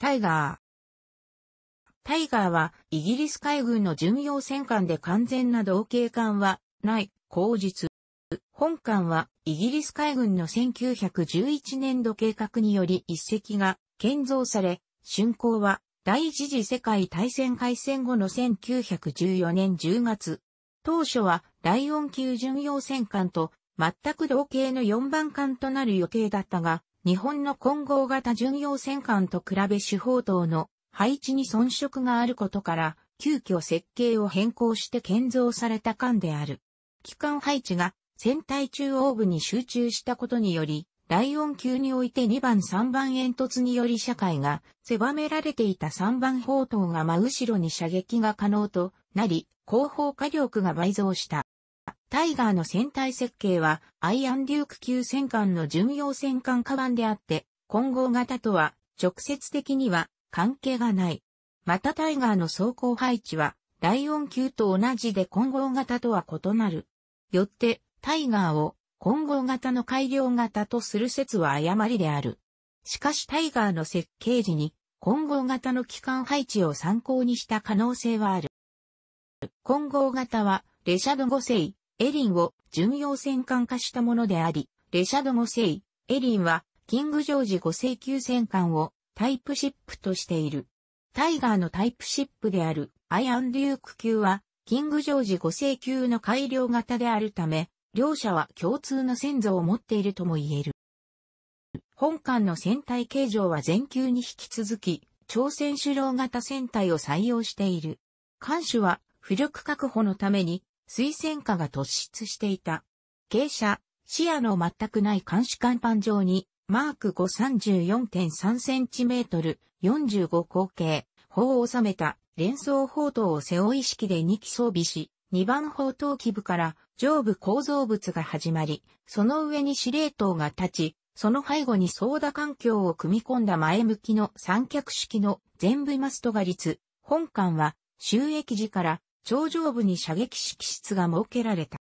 タイガー。タイガーは、イギリス海軍の巡洋戦艦で完全な同型艦は、ない、口実。本艦は、イギリス海軍の1911年度計画により一隻が建造され、竣工は、第一次世界大戦開戦後の1914年10月。当初は、ライオン級巡洋戦艦と、全く同型の4番艦となる予定だったが、日本の混合型巡洋戦艦と比べ主砲塔の配置に遜色があることから、急遽設計を変更して建造された艦である。機関配置が船体中央部に集中したことにより、ライオン級において2番3番煙突により社会が狭められていた3番砲塔が真後ろに射撃が可能となり、後方火力が倍増した。タイガーの船体設計は、アイアンデューク級戦艦の巡洋戦艦カバンであって、混合型とは、直接的には、関係がない。またタイガーの走行配置は、ライオン級と同じで混合型とは異なる。よって、タイガーを混合型の改良型とする説は誤りである。しかしタイガーの設計時に混合型の機関配置を参考にした可能性はある。混合型は、レシャド5世、エリンを巡洋戦艦化したものであり、レシャド・モセイ、エリンは、キング・ジョージ5世級戦艦をタイプシップとしている。タイガーのタイプシップであるアイアンデューク級は、キング・ジョージ5世級の改良型であるため、両者は共通の先祖を持っているとも言える。本艦の船体形状は前級に引き続き、朝鮮首脳型船体を採用している。艦首は浮力確保のために水薦下が突出していた。傾斜、視野の全くない監視甲板上に、マーク534.3センチメートル、45口径、砲を収めた連装砲塔を背負い式で2機装備し、2番砲塔基部から上部構造物が始まり、その上に司令塔が立ち、その背後に操舵環境を組み込んだ前向きの三脚式の全部マストが立本館は収益時から頂上部に射撃式室が設けられた。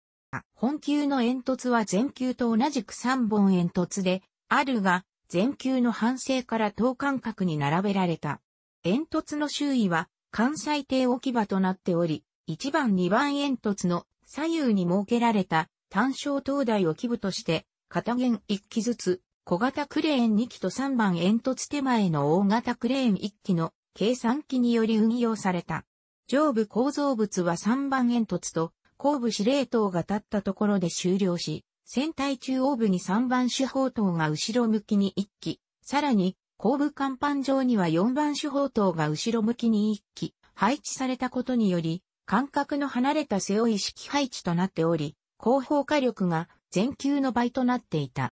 本級の煙突は全球と同じく3本煙突で、あるが、全球の反省から等間隔に並べられた。煙突の周囲は関西艇置き場となっており、1番2番煙突の左右に設けられた単焦灯台を基部として、片弦1機ずつ、小型クレーン2機と3番煙突手前の大型クレーン1機の計算機により運用された。上部構造物は3番煙突と後部司令塔が立ったところで終了し、船体中央部に3番手砲塔が後ろ向きに1機、さらに後部甲板上には4番手砲塔が後ろ向きに1機配置されたことにより、間隔の離れた背負い式配置となっており、後方火力が全球の倍となっていた。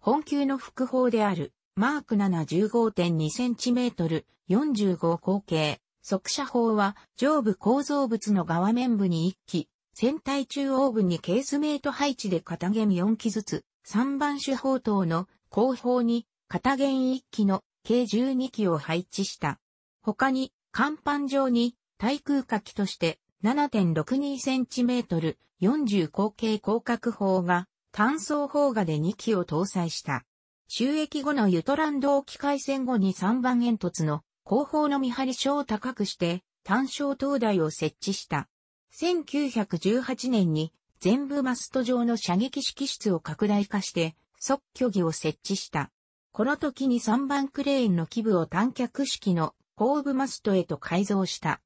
本級の副砲であるマーク7 15.2センチメートル45口径速射砲は上部構造物の側面部に1機、船体中央部にケースメイト配置で片弦4機ずつ、3番手砲等の後方に片弦1機の計12機を配置した。他に、甲板上に対空火器として7.62センチメートル40口径広角砲が単装砲画で2機を搭載した。収益後のユトランド沖海戦後に3番煙突の後方の見張り所を高くして、単焦灯台を設置した。1918年に全部マスト状の射撃式室を拡大化して、即挙偽を設置した。この時に3番クレーンの基部を単脚式の後部マストへと改造した。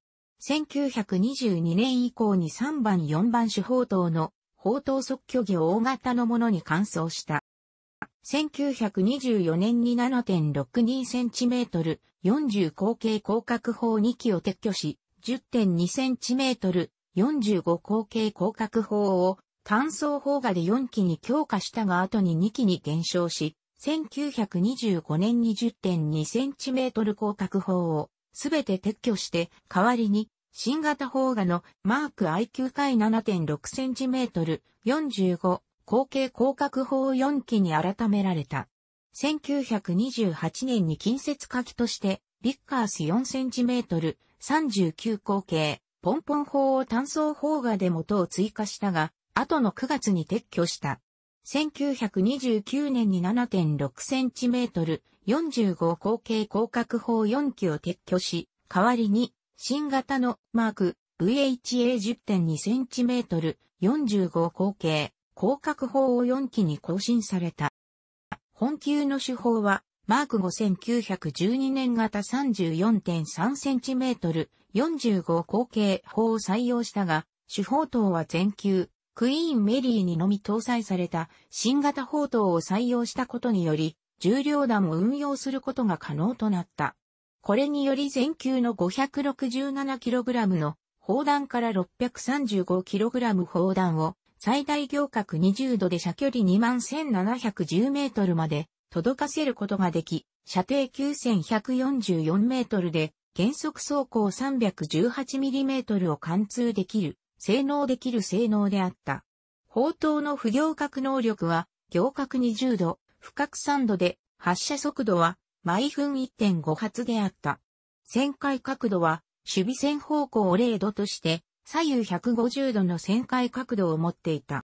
1922年以降に3番4番手砲塔の砲塔即挙偽を大型のものに換装した。1924年に 7.62cm、40口径広角砲2機を撤去し、10.2cm、45口径広角砲を単装砲画で4機に強化したが後に2機に減少し、1925年に 10.2cm 広角砲をすべて撤去して、代わりに新型砲画のマーク IQ 回 7.6cm、45後継降格法4期に改められた。1928年に近接書きとして、ビッカース4センチメートル、39口径、ポンポン砲を単装砲画で元を追加したが、後の9月に撤去した。1929年に7.6センチメートル、45口径広角砲4機を撤去し、代わりに、新型のマーク VHA10.2 センチメートル、45口径、広角砲を4機に更新された。本級の手法は、マーク5912年型 34.3cm、45口径砲を採用したが、手砲塔は全級、クイーンメリーにのみ搭載された新型砲塔を採用したことにより、重量弾を運用することが可能となった。これにより全級の 567kg の砲弾から 635kg 砲弾を最大行角20度で射距離21,710メートルまで届かせることができ、射程9,144メートルで原則走行3 1 8トルを貫通できる、性能できる性能であった。砲塔の不行角能力は、行角20度、不角3度で、発射速度は、毎分1.5発であった。旋回角度は、守備線方向を0度として、左右150度の旋回角度を持っていた。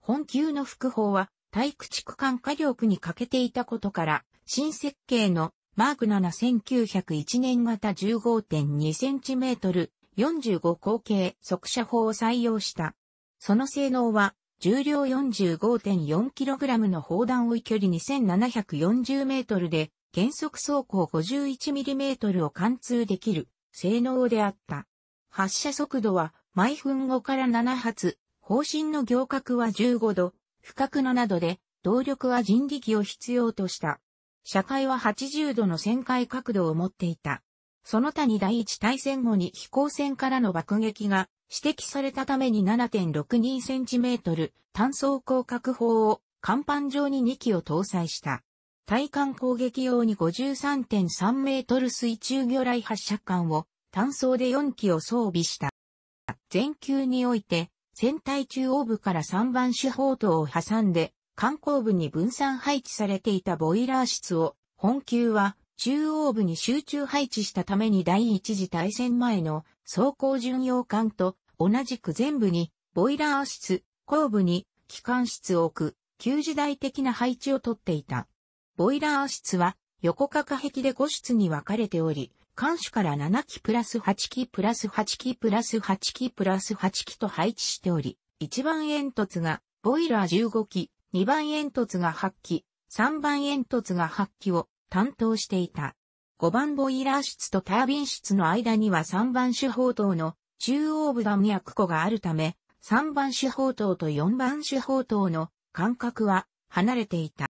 本級の副砲は、体駆逐艦火力に欠けていたことから、新設計のマーク7 1901年型 15.2cm 45口径速射砲を採用した。その性能は、重量 45.4kg の砲弾追い距離 2740m で、減速走行 51mm を貫通できる性能であった。発射速度は毎分5から7発、方針の行角は15度、不角のなどで、動力は人力を必要とした。車体は80度の旋回角度を持っていた。その他に第一大戦後に飛行船からの爆撃が指摘されたために 7.62cm 単装甲角砲を甲板上に2機を搭載した。対艦攻撃用に 53.3m 水中魚雷発射管を単装で4機を装備した。全球において、船体中央部から3番手砲塔を挟んで、観光部に分散配置されていたボイラー室を、本級は中央部に集中配置したために第一次大戦前の装甲巡洋艦と同じく全部にボイラー室、後部に機関室を置く旧時代的な配置をとっていた。ボイラー室は横隔壁で5室に分かれており、艦首から7機プラス8機プラス8機プラス8機プラス8機と配置しており、1番煙突がボイラー15機、2番煙突が8機、3番煙突が8機を担当していた。5番ボイラー室とタービン室の間には3番手砲塔の中央部や区庫があるため、3番手砲塔と4番手砲塔の間隔は離れていた。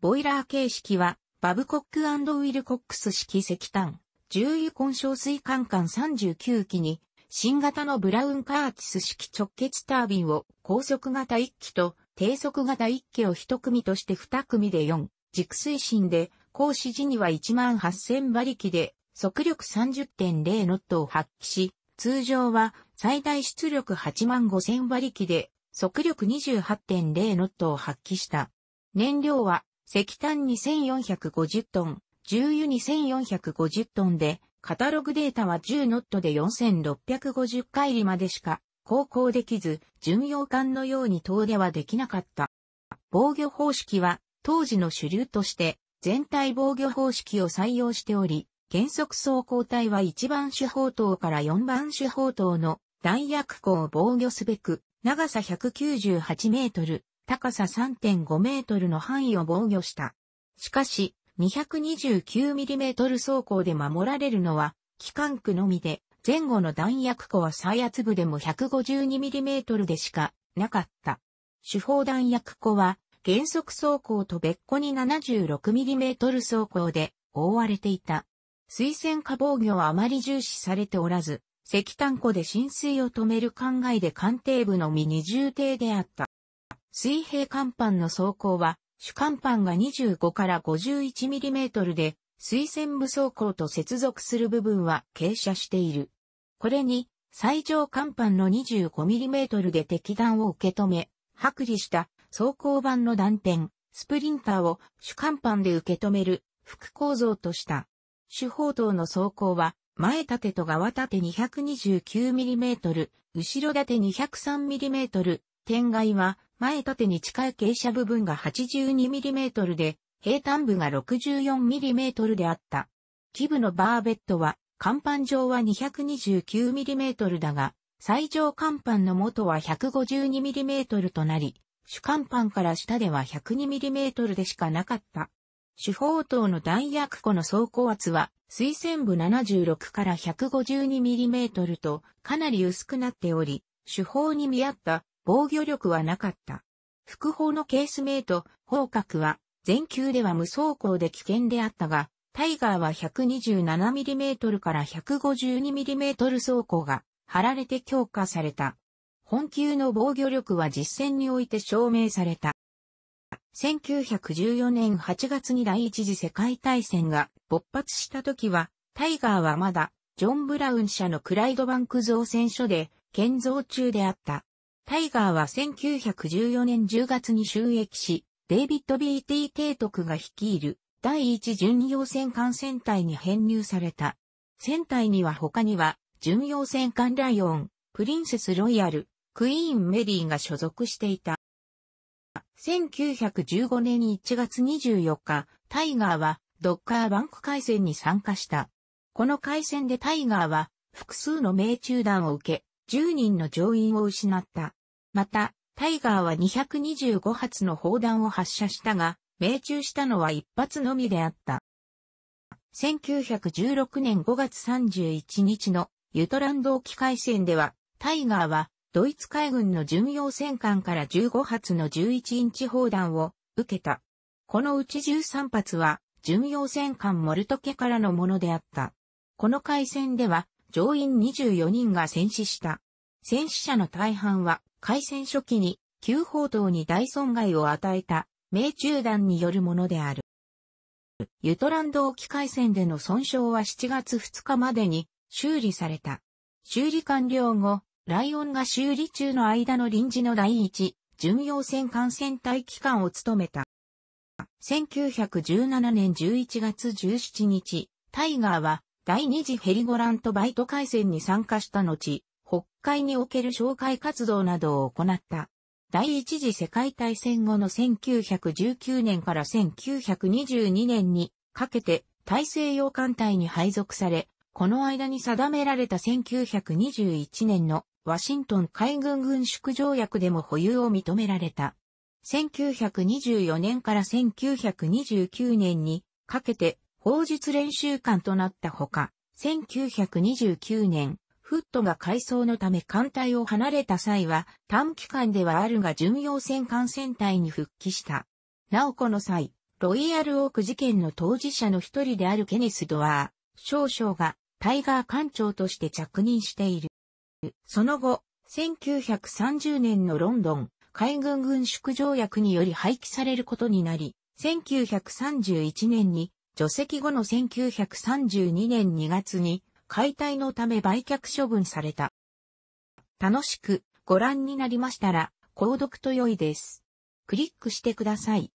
ボイラー形式はバブコックウィルコックス式石炭。重油混焼水管管39機に、新型のブラウンカーティス式直結タービンを高速型1機と低速型1機を1組として2組で4、軸推進で、行使時には18000馬力で、速力30.0ノットを発揮し、通常は最大出力85000馬力で、速力28.0ノットを発揮した。燃料は石炭2450トン、重油2450トンで、カタログデータは10ノットで4650回りまでしか航行できず、巡洋艦のように遠出はできなかった。防御方式は当時の主流として全体防御方式を採用しており、原則走行体は1番手砲塔から4番手砲塔の弾薬庫を防御すべく、長さ198メートル、高さ3.5メートルの範囲を防御した。しかし、229mm 走行で守られるのは、機関区のみで、前後の弾薬庫は最圧部でも 152mm でしかなかった。手法弾薬庫は、原則走行と別個に 76mm 走行で覆われていた。水洗下防御はあまり重視されておらず、石炭庫で浸水を止める考えで艦艇部のみ二重艇であった。水平甲板の走行は主干板が25から51ミリメートルで、水線部走行と接続する部分は傾斜している。これに、最上甲板の 25mm で敵弾を受け止め、剥離した走行板の断点、スプリンターを主甲板で受け止める副構造とした。主砲塔の走行は、前縦と側縦 229mm、後ろ縦 203mm、天蓋は前縦に近い傾斜部分が 82mm で、平坦部が 64mm であった。基部のバーベットは、甲板上は 229mm だが、最上甲板の元は 152mm となり、主甲板から下では 102mm でしかなかった。主砲塔の弾薬庫の走行圧は、水線部76から 152mm とかなり薄くなっており、手法に見合った防御力はなかった。副砲のケースメイト、砲角は、全球では無走行で危険であったが、タイガーは 127mm から 152mm 走行が貼られて強化された。本級の防御力は実戦において証明された。1914年8月に第一次世界大戦が勃発した時は、タイガーはまだ、ジョン・ブラウン社のクライドバンク造船所で建造中であった。タイガーは1914年10月に収益し、デイビッド・ B.T. 提督が率いる第一巡洋戦艦戦隊に編入された。戦隊には他には、巡洋戦艦ライオン、プリンセス・ロイヤル、クイーン・メリーが所属していた。1915年1月24日、タイガーはドッカーバンク海戦に参加した。この海戦でタイガーは複数の命中弾を受け、10人の乗員を失った。また、タイガーは225発の砲弾を発射したが、命中したのは一発のみであった。1916年5月31日のユトランド沖海戦では、タイガーはドイツ海軍の巡洋戦艦から15発の11インチ砲弾を受けた。このうち13発は巡洋戦艦モルトケからのものであった。この海戦では乗員24人が戦死した。戦死者の大半は、開戦初期に、旧砲塔に大損害を与えた、命中弾によるものである。ユトランド沖海戦での損傷は7月2日までに修理された。修理完了後、ライオンが修理中の間の臨時の第一、巡洋船艦船隊機関を務めた。1917年11月17日、タイガーは第二次ヘリゴラントバイト海戦に参加した後、北海における紹介活動などを行った。第一次世界大戦後の1919年から1922年にかけて大西洋艦隊に配属され、この間に定められた1921年のワシントン海軍軍縮条約でも保有を認められた。1924年から1929年にかけて砲術練習館となったほか、1929年、フットが改装のため艦隊を離れた際は、短期間ではあるが巡洋戦艦船隊に復帰した。なおこの際、ロイヤルオーク事件の当事者の一人であるケネス・ドアー、少将がタイガー艦長として着任している。その後、1930年のロンドン海軍軍縮条約により廃棄されることになり、1931年に除籍後の1932年2月に解体のため売却処分された。楽しくご覧になりましたら、購読と良いです。クリックしてください。